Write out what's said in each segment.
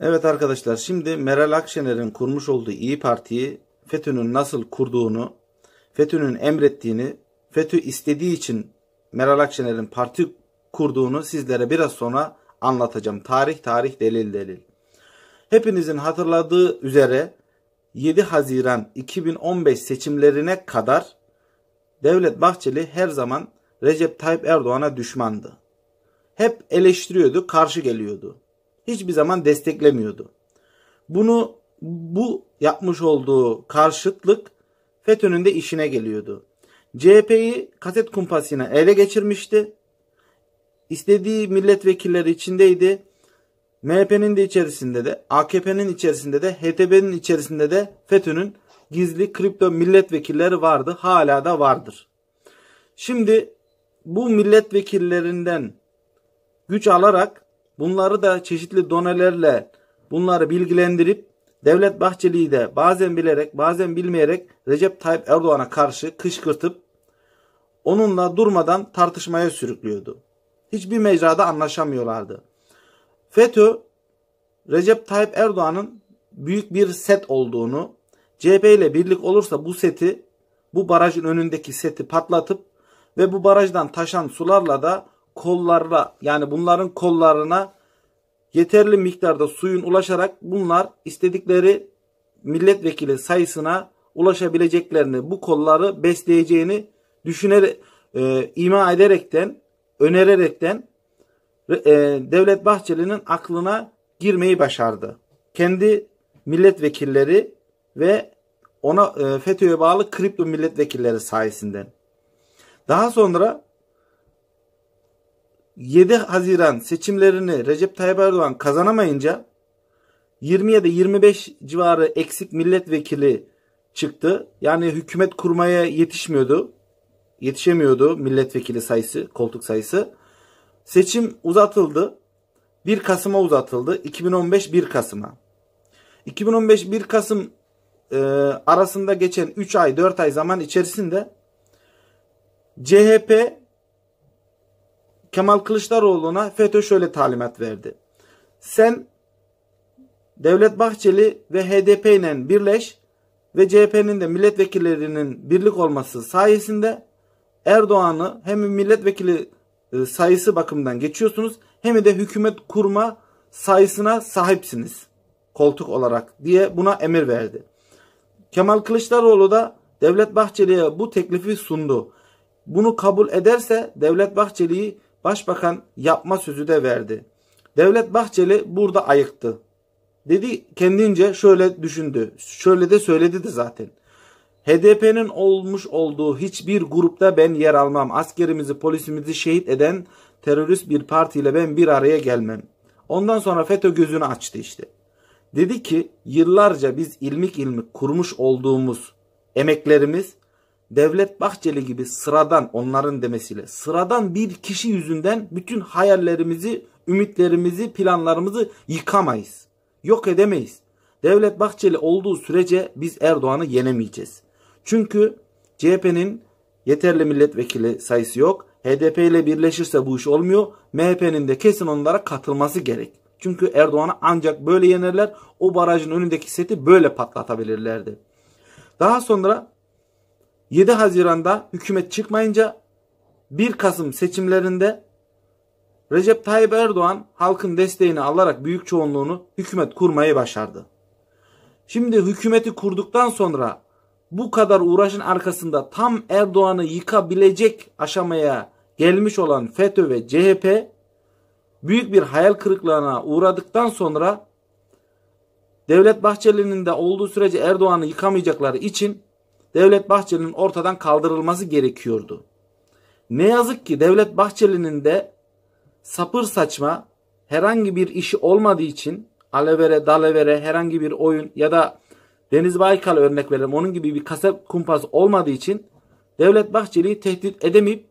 Evet arkadaşlar şimdi Meral Akşener'in kurmuş olduğu İyi Parti'yi FETÖ'nün nasıl kurduğunu, FETÖ'nün emrettiğini, FETÖ istediği için Meral Akşener'in parti kurduğunu sizlere biraz sonra anlatacağım. Tarih tarih delil delil. Hepinizin hatırladığı üzere 7 Haziran 2015 seçimlerine kadar Devlet Bahçeli her zaman Recep Tayyip Erdoğan'a düşmandı. Hep eleştiriyordu, karşı geliyordu hiçbir zaman desteklemiyordu. Bunu bu yapmış olduğu karşıtlık FETÖ'nün de işine geliyordu. CHP'yi kaset kumpasına ele geçirmişti. İstediği milletvekilleri içindeydi. MHP'nin de içerisinde de, AKP'nin içerisinde de, HTB'nin içerisinde de FETÖ'nün gizli kripto milletvekilleri vardı. Hala da vardır. Şimdi bu milletvekillerinden güç alarak Bunları da çeşitli donelerle bunları bilgilendirip Devlet Bahçeli'yi de bazen bilerek bazen bilmeyerek Recep Tayyip Erdoğan'a karşı kışkırtıp onunla durmadan tartışmaya sürüklüyordu. Hiçbir mecrada anlaşamıyorlardı. FETÖ Recep Tayyip Erdoğan'ın büyük bir set olduğunu, CHP ile birlik olursa bu seti, bu barajın önündeki seti patlatıp ve bu barajdan taşan sularla da kollarla yani bunların kollarına yeterli miktarda suyun ulaşarak bunlar istedikleri milletvekili sayısına ulaşabileceklerini, bu kolları besleyeceğini düşünerek, e, ima ederekten, önererekten e, Devlet Bahçeli'nin aklına girmeyi başardı. Kendi milletvekilleri ve ona e, FETÖ'ye bağlı kripto milletvekilleri sayesinden Daha sonra 7 Haziran seçimlerini Recep Tayyip Erdoğan kazanamayınca 20 ya da 25 civarı eksik milletvekili çıktı. Yani hükümet kurmaya yetişmiyordu. Yetişemiyordu milletvekili sayısı, koltuk sayısı. Seçim uzatıldı. 1 Kasım'a uzatıldı. 2015 1 Kasım'a. 2015 1 Kasım e, arasında geçen 3 ay 4 ay zaman içerisinde CHP Kemal Kılıçdaroğlu'na FETÖ şöyle talimat verdi. Sen Devlet Bahçeli ve HDP ile birleş ve CHP'nin de milletvekillerinin birlik olması sayesinde Erdoğan'ı hem milletvekili e, sayısı bakımından geçiyorsunuz hem de hükümet kurma sayısına sahipsiniz koltuk olarak diye buna emir verdi. Kemal Kılıçdaroğlu da Devlet Bahçeli'ye bu teklifi sundu. Bunu kabul ederse Devlet Bahçeli'yi Başbakan yapma sözü de verdi. Devlet Bahçeli burada ayıktı. Dedi kendince şöyle düşündü. Şöyle de söyledi de zaten. HDP'nin olmuş olduğu hiçbir grupta ben yer almam. Askerimizi, polisimizi şehit eden terörist bir partiyle ben bir araya gelmem. Ondan sonra FETÖ gözünü açtı işte. Dedi ki yıllarca biz ilmik ilmik kurmuş olduğumuz emeklerimiz Devlet Bahçeli gibi sıradan onların demesiyle sıradan bir kişi yüzünden bütün hayallerimizi, ümitlerimizi, planlarımızı yıkamayız. Yok edemeyiz. Devlet Bahçeli olduğu sürece biz Erdoğan'ı yenemeyeceğiz. Çünkü CHP'nin yeterli milletvekili sayısı yok. HDP ile birleşirse bu iş olmuyor. MHP'nin de kesin onlara katılması gerek. Çünkü Erdoğan'ı ancak böyle yenerler. O barajın önündeki seti böyle patlatabilirlerdi. Daha sonra 7 Haziran'da hükümet çıkmayınca 1 Kasım seçimlerinde Recep Tayyip Erdoğan halkın desteğini alarak büyük çoğunluğunu hükümet kurmayı başardı. Şimdi hükümeti kurduktan sonra bu kadar uğraşın arkasında tam Erdoğan'ı yıkabilecek aşamaya gelmiş olan FETÖ ve CHP büyük bir hayal kırıklığına uğradıktan sonra Devlet Bahçeli'nin de olduğu sürece Erdoğan'ı yıkamayacakları için Devlet Bahçeli'nin ortadan kaldırılması gerekiyordu. Ne yazık ki Devlet Bahçeli'nin de sapır saçma herhangi bir işi olmadığı için alevere dalevere herhangi bir oyun ya da Deniz Baykal örnek verelim onun gibi bir kasap kumpas olmadığı için Devlet Bahçeli'yi tehdit edemeyip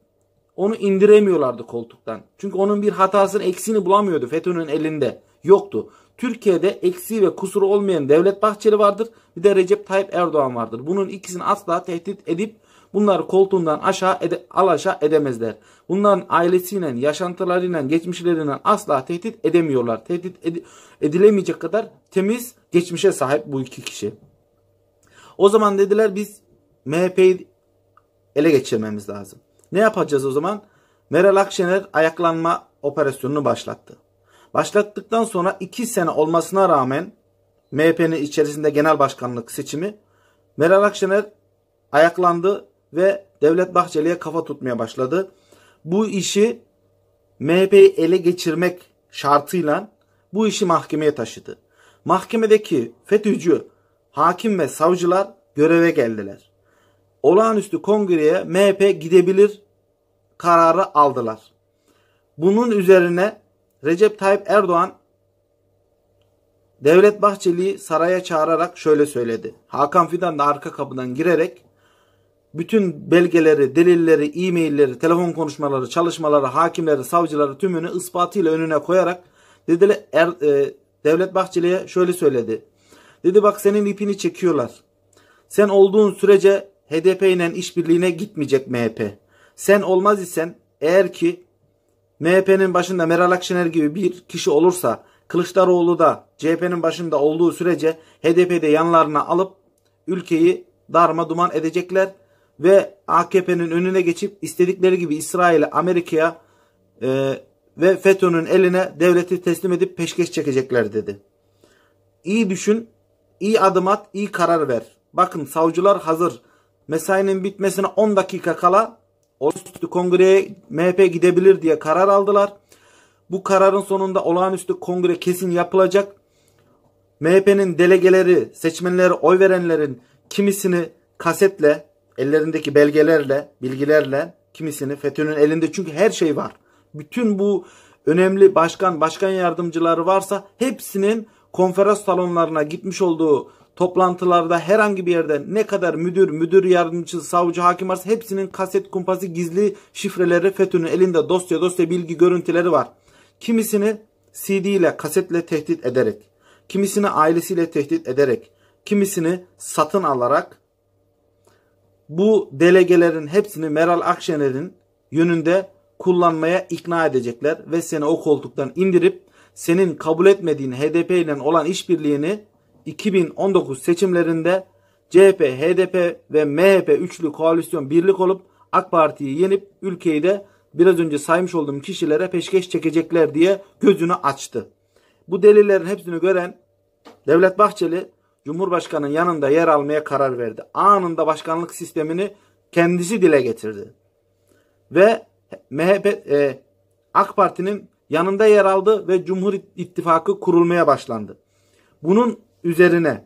onu indiremiyorlardı koltuktan. Çünkü onun bir hatasının eksiğini bulamıyordu FETÖ'nün elinde. Yoktu. Türkiye'de eksiği ve kusuru olmayan Devlet Bahçeli vardır. Bir de Recep Tayyip Erdoğan vardır. Bunun ikisini asla tehdit edip bunları koltuğundan aşağı ede, al aşağı edemezler. Bunların ailesiyle, yaşantılarıyla, geçmişleriyle asla tehdit edemiyorlar. Tehdit ed, edilemeyecek kadar temiz geçmişe sahip bu iki kişi. O zaman dediler biz MHP'yi ele geçirmemiz lazım. Ne yapacağız o zaman? Meral Akşener ayaklanma operasyonunu başlattı. Başlattıktan sonra 2 sene olmasına rağmen MHP'nin içerisinde genel başkanlık seçimi Meral Akşener ayaklandı ve Devlet Bahçeli'ye kafa tutmaya başladı. Bu işi MHP'yi ele geçirmek şartıyla bu işi mahkemeye taşıdı. Mahkemedeki FETÖ'cü hakim ve savcılar göreve geldiler. Olağanüstü kongreye MHP gidebilir kararı aldılar. Bunun üzerine Recep Tayyip Erdoğan Devlet Bahçeli'yi saraya çağırarak şöyle söyledi. Hakan Fidan da arka kapıdan girerek bütün belgeleri, delilleri, e-mailleri, telefon konuşmaları, çalışmaları, hakimleri, savcıları tümünü ispatıyla önüne koyarak dedi er, e, Devlet Bahçeli'ye şöyle söyledi. Dedi bak senin ipini çekiyorlar. Sen olduğun sürece HDP ile işbirliğine gitmeyecek MHP. Sen olmaz isen eğer ki MHP'nin başında Meral Akşener gibi bir kişi olursa Kılıçdaroğlu da CHP'nin başında olduğu sürece HDP'de yanlarına alıp ülkeyi darma duman edecekler ve AKP'nin önüne geçip istedikleri gibi İsrail'e, Amerika'ya e, ve FETÖ'nün eline devleti teslim edip peşkeş çekecekler dedi. İyi düşün, iyi adım at, iyi karar ver. Bakın savcılar hazır. Mesainin bitmesine 10 dakika kala Olağanüstü kongreye MHP gidebilir diye karar aldılar. Bu kararın sonunda olağanüstü kongre kesin yapılacak. MHP'nin delegeleri, seçmenleri, oy verenlerin kimisini kasetle, ellerindeki belgelerle, bilgilerle, kimisini FETÖ'nün elinde çünkü her şey var. Bütün bu önemli başkan, başkan yardımcıları varsa hepsinin konferans salonlarına gitmiş olduğu toplantılarda herhangi bir yerde ne kadar müdür, müdür yardımcısı, savcı, hakim varsa hepsinin kaset kumpası gizli şifreleri FETÖ'nün elinde dosya dosya bilgi görüntüleri var. Kimisini CD ile kasetle tehdit ederek, kimisini ailesiyle tehdit ederek, kimisini satın alarak bu delegelerin hepsini Meral Akşener'in yönünde kullanmaya ikna edecekler ve seni o koltuktan indirip senin kabul etmediğin HDP ile olan işbirliğini 2019 seçimlerinde CHP, HDP ve MHP üçlü koalisyon birlik olup AK Parti'yi yenip ülkeyi de biraz önce saymış olduğum kişilere peşkeş çekecekler diye gözünü açtı. Bu delillerin hepsini gören Devlet Bahçeli Cumhurbaşkanı'nın yanında yer almaya karar verdi. Anında başkanlık sistemini kendisi dile getirdi. Ve MHP e, AK Parti'nin yanında yer aldı ve Cumhur İttifakı kurulmaya başlandı. Bunun üzerine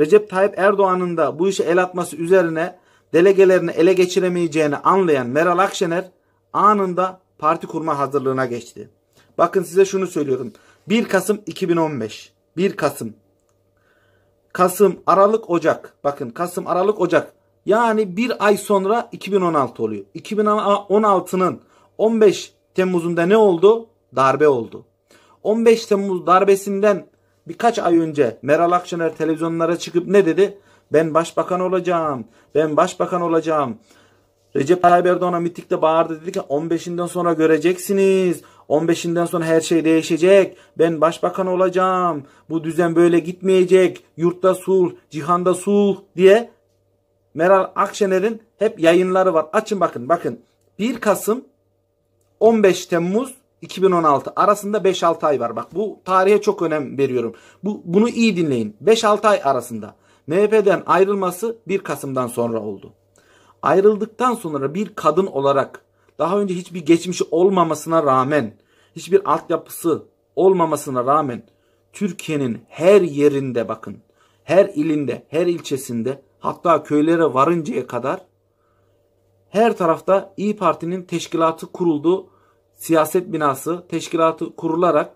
Recep Tayyip Erdoğan'ın da bu işe el atması üzerine delegelerini ele geçiremeyeceğini anlayan Meral Akşener anında parti kurma hazırlığına geçti. Bakın size şunu söylüyorum. 1 Kasım 2015. 1 Kasım. Kasım, Aralık, Ocak. Bakın Kasım, Aralık, Ocak. Yani bir ay sonra 2016 oluyor. 2016'nın 15 Temmuz'unda ne oldu? Darbe oldu. 15 Temmuz darbesinden birkaç ay önce Meral Akşener televizyonlara çıkıp ne dedi? Ben başbakan olacağım. Ben başbakan olacağım. Recep Tayyip Erdoğan'a mitikte bağırdı dedi ki 15'inden sonra göreceksiniz. 15'inden sonra her şey değişecek. Ben başbakan olacağım. Bu düzen böyle gitmeyecek. Yurtta sulh, cihanda sulh diye Meral Akşener'in hep yayınları var. Açın bakın bakın. 1 Kasım 15 Temmuz 2016 arasında 5-6 ay var. Bak bu tarihe çok önem veriyorum. Bu, bunu iyi dinleyin. 5-6 ay arasında. MHP'den ayrılması 1 Kasım'dan sonra oldu. Ayrıldıktan sonra bir kadın olarak daha önce hiçbir geçmişi olmamasına rağmen, hiçbir altyapısı olmamasına rağmen Türkiye'nin her yerinde bakın, her ilinde, her ilçesinde hatta köylere varıncaya kadar her tarafta İyi Parti'nin teşkilatı kuruldu siyaset binası teşkilatı kurularak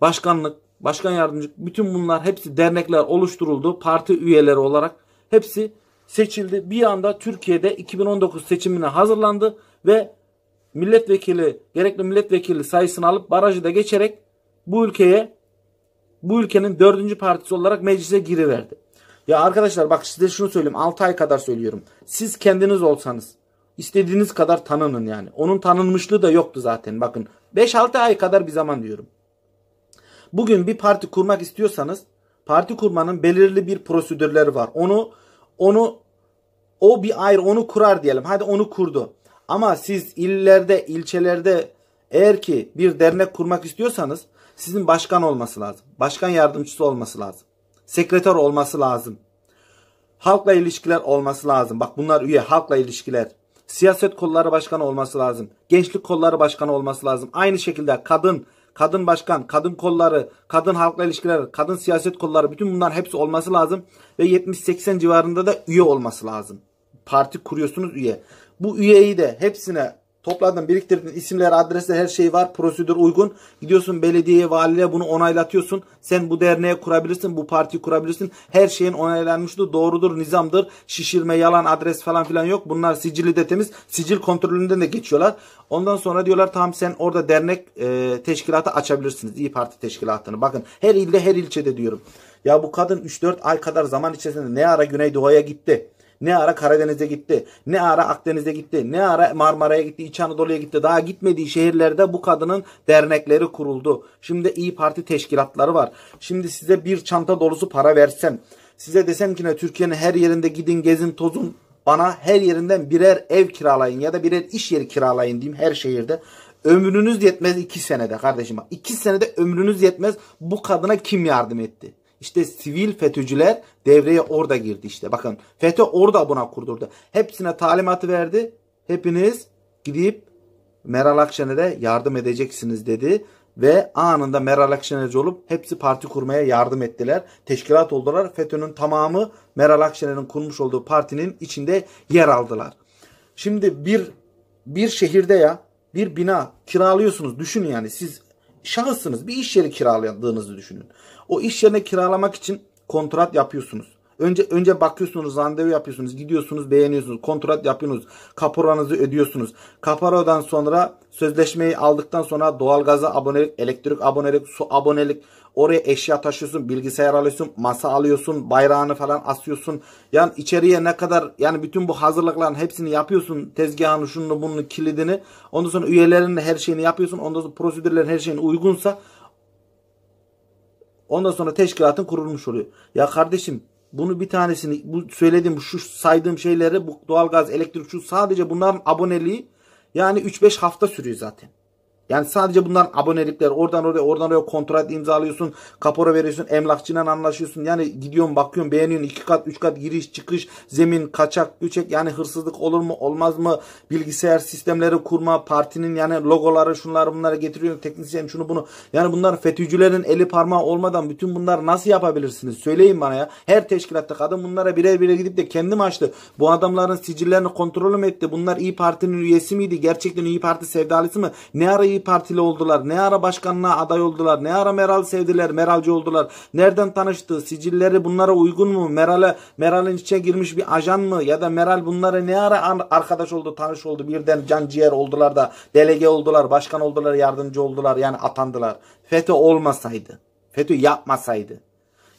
başkanlık, başkan yardımcı bütün bunlar hepsi dernekler oluşturuldu. Parti üyeleri olarak hepsi seçildi. Bir anda Türkiye'de 2019 seçimine hazırlandı ve milletvekili gerekli milletvekili sayısını alıp barajı da geçerek bu ülkeye bu ülkenin dördüncü partisi olarak meclise giriverdi. Ya arkadaşlar bak size şunu söyleyeyim 6 ay kadar söylüyorum. Siz kendiniz olsanız İstediğiniz kadar tanının yani. Onun tanınmışlığı da yoktu zaten bakın. 5-6 ay kadar bir zaman diyorum. Bugün bir parti kurmak istiyorsanız parti kurmanın belirli bir prosedürleri var. Onu onu o bir ayrı onu kurar diyelim. Hadi onu kurdu. Ama siz illerde, ilçelerde eğer ki bir dernek kurmak istiyorsanız sizin başkan olması lazım. Başkan yardımcısı olması lazım. Sekreter olması lazım. Halkla ilişkiler olması lazım. Bak bunlar üye halkla ilişkiler. Siyaset kolları başkanı olması lazım. Gençlik kolları başkanı olması lazım. Aynı şekilde kadın, kadın başkan, kadın kolları, kadın halkla ilişkiler, kadın siyaset kolları bütün bunlar hepsi olması lazım. Ve 70-80 civarında da üye olması lazım. Parti kuruyorsunuz üye. Bu üyeyi de hepsine Topladın, biriktirdin. isimler, adresler, her şey var. Prosedür uygun. Gidiyorsun belediyeye, valiliğe bunu onaylatıyorsun. Sen bu derneği kurabilirsin, bu partiyi kurabilirsin. Her şeyin onaylanmıştı. Doğrudur, nizamdır. Şişirme, yalan, adres falan filan yok. Bunlar sicili de temiz. Sicil kontrolünden de geçiyorlar. Ondan sonra diyorlar tamam sen orada dernek e, teşkilatı açabilirsiniz. İyi Parti teşkilatını. Bakın her ilde, her ilçede diyorum. Ya bu kadın 3-4 ay kadar zaman içerisinde ne ara Güneydoğu'ya gitti? Ne ara Karadeniz'e gitti, ne ara Akdeniz'e gitti, ne ara Marmara'ya gitti, İç Anadolu'ya gitti. Daha gitmediği şehirlerde bu kadının dernekleri kuruldu. Şimdi İyi Parti teşkilatları var. Şimdi size bir çanta dolusu para versem, size desem ki ne Türkiye'nin her yerinde gidin gezin tozun bana her yerinden birer ev kiralayın ya da birer iş yeri kiralayın diyeyim her şehirde. Ömrünüz yetmez iki senede kardeşim. İki senede ömrünüz yetmez bu kadına kim yardım etti? İşte sivil FETÖ'cüler devreye orada girdi işte. Bakın FETÖ orada buna kurdurdu. Hepsine talimatı verdi. Hepiniz gidip Meral Akşener'e yardım edeceksiniz dedi. Ve anında Meral Akşener'ci olup hepsi parti kurmaya yardım ettiler. Teşkilat oldular. FETÖ'nün tamamı Meral Akşener'in kurmuş olduğu partinin içinde yer aldılar. Şimdi bir bir şehirde ya bir bina kiralıyorsunuz. Düşünün yani siz şahıssınız. Bir iş yeri kiraladığınızı düşünün. O iş yerine kiralamak için kontrat yapıyorsunuz. Önce önce bakıyorsunuz, randevu yapıyorsunuz, gidiyorsunuz, beğeniyorsunuz, kontrat yapıyorsunuz, kaporanızı ödüyorsunuz. Kaporadan sonra sözleşmeyi aldıktan sonra doğalgaza abonelik, elektrik abonelik, su abonelik, oraya eşya taşıyorsun, bilgisayar alıyorsun, masa alıyorsun, bayrağını falan asıyorsun. Yani içeriye ne kadar yani bütün bu hazırlıkların hepsini yapıyorsun. Tezgahını, şununu, bunu, kilidini. Ondan sonra üyelerinin her şeyini yapıyorsun. Ondan sonra prosedürlerin her şeyin uygunsa Ondan sonra teşkilatın kurulmuş oluyor. Ya kardeşim bunu bir tanesini bu söylediğim şu saydığım şeyleri bu doğalgaz, elektrik şu sadece bunların aboneliği yani 3-5 hafta sürüyor zaten. Yani sadece bunların abonelikler oradan oraya oradan oraya kontrat imzalıyorsun. Kapora veriyorsun. Emlakçıyla anlaşıyorsun. Yani gidiyorsun bakıyorsun beğeniyorsun. iki kat üç kat giriş çıkış zemin kaçak göçek yani hırsızlık olur mu olmaz mı? Bilgisayar sistemleri kurma partinin yani logoları şunları bunları getiriyorsun. Teknisyen şunu bunu. Yani bunlar FETÖ'cülerin eli parmağı olmadan bütün bunlar nasıl yapabilirsiniz? Söyleyin bana ya. Her teşkilatta kadın bunlara birer birer gidip de kendim açtı. Bu adamların sicillerini kontrol mü etti? Bunlar İyi Parti'nin üyesi miydi? Gerçekten İyi Parti sevdalısı mı? Ne arayı İyi Partili oldular? Ne ara başkanlığa aday oldular? Ne ara Meral sevdiler? Meralci oldular? Nereden tanıştı? Sicilleri bunlara uygun mu? Meral'e Meral'in içe girmiş bir ajan mı? Ya da Meral bunlara ne ara arkadaş oldu, tanış oldu? Birden can ciğer oldular da delege oldular, başkan oldular, yardımcı oldular yani atandılar. FETÖ olmasaydı, FETÖ yapmasaydı.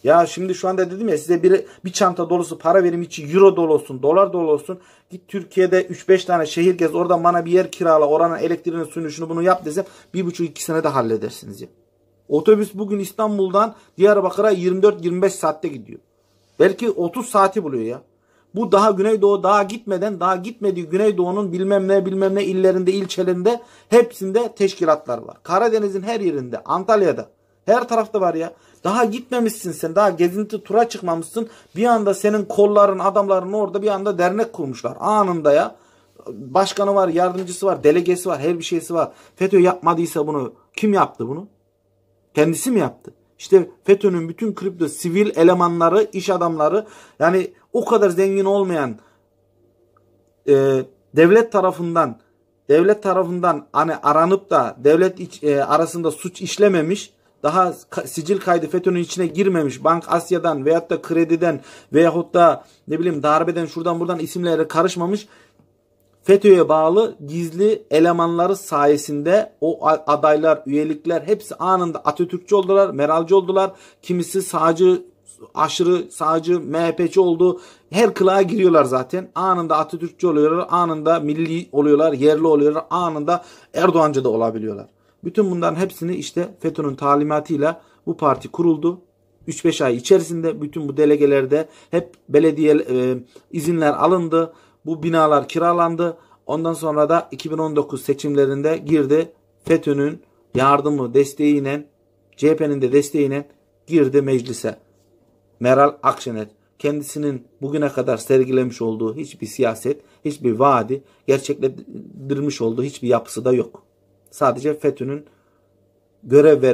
Ya şimdi şu anda dedim ya size bir, bir çanta dolusu para verim için euro dolusun, dolar dolusun, Git Türkiye'de 3-5 tane şehir gez oradan bana bir yer kirala oranın elektriğini suyunu şunu bunu yap desem 1,5-2 senede halledersiniz ya. Otobüs bugün İstanbul'dan Diyarbakır'a 24-25 saatte gidiyor. Belki 30 saati buluyor ya. Bu daha Güneydoğu daha gitmeden daha gitmediği Güneydoğu'nun bilmem ne bilmem ne illerinde ilçelerinde hepsinde teşkilatlar var. Karadeniz'in her yerinde Antalya'da her tarafta var ya. Daha gitmemişsin sen. Daha gezinti tura çıkmamışsın. Bir anda senin kolların adamların orada bir anda dernek kurmuşlar. Anında ya. Başkanı var, yardımcısı var, delegesi var, her bir şeysi var. FETÖ yapmadıysa bunu kim yaptı bunu? Kendisi mi yaptı? İşte FETÖ'nün bütün kripto sivil elemanları, iş adamları yani o kadar zengin olmayan e, devlet tarafından devlet tarafından hani aranıp da devlet iç, e, arasında suç işlememiş daha sicil kaydı FETÖ'nün içine girmemiş Bank Asya'dan veyahut da krediden veyahut da ne bileyim darbeden şuradan buradan isimlere karışmamış FETÖ'ye bağlı gizli elemanları sayesinde o adaylar, üyelikler hepsi anında Atatürkçü oldular, Meralci oldular. Kimisi sağcı, aşırı sağcı, MHP'ci oldu. Her kılığa giriyorlar zaten. Anında Atatürkçü oluyorlar, anında milli oluyorlar, yerli oluyorlar, anında Erdoğancı da olabiliyorlar. Bütün bunların hepsini işte FETÖ'nün talimatıyla bu parti kuruldu. 3-5 ay içerisinde bütün bu delegelerde hep belediye e, izinler alındı. Bu binalar kiralandı. Ondan sonra da 2019 seçimlerinde girdi FETÖ'nün yardımı, desteğiyle CHP'nin de desteğiyle girdi meclise. Meral Akşener kendisinin bugüne kadar sergilemiş olduğu hiçbir siyaset, hiçbir vaadi gerçekleştirmiş olduğu hiçbir yapısı da yok. Sadece FETÖ'nün görev vermesi